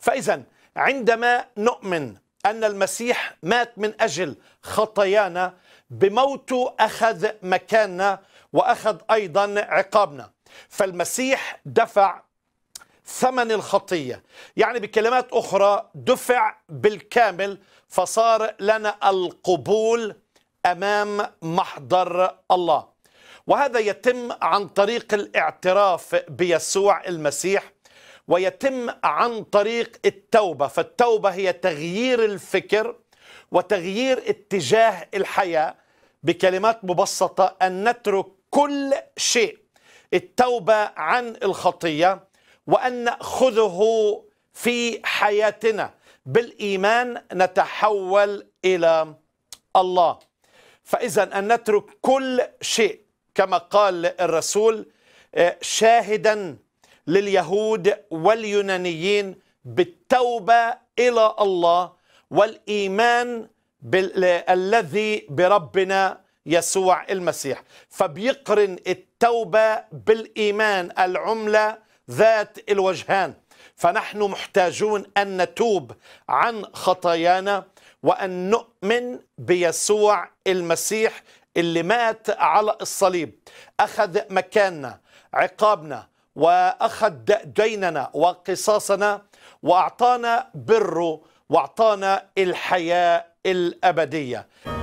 فإذا عندما نؤمن أن المسيح مات من أجل خطايانا بموته أخذ مكاننا وأخذ أيضا عقابنا فالمسيح دفع ثمن الخطية يعني بكلمات أخرى دفع بالكامل فصار لنا القبول أمام محضر الله وهذا يتم عن طريق الاعتراف بيسوع المسيح ويتم عن طريق التوبه فالتوبه هي تغيير الفكر وتغيير اتجاه الحياه بكلمات مبسطه ان نترك كل شيء التوبه عن الخطيه وان ناخذه في حياتنا بالايمان نتحول الى الله فاذا ان نترك كل شيء كما قال الرسول آه، شاهدا لليهود واليونانيين بالتوبه الى الله والايمان الذي بربنا يسوع المسيح فبيقرن التوبه بالايمان العمله ذات الوجهان فنحن محتاجون ان نتوب عن خطايانا وان نؤمن بيسوع المسيح اللي مات على الصليب اخذ مكاننا عقابنا وأخذ ديننا وقصاصنا وأعطانا بره وأعطانا الحياة الأبدية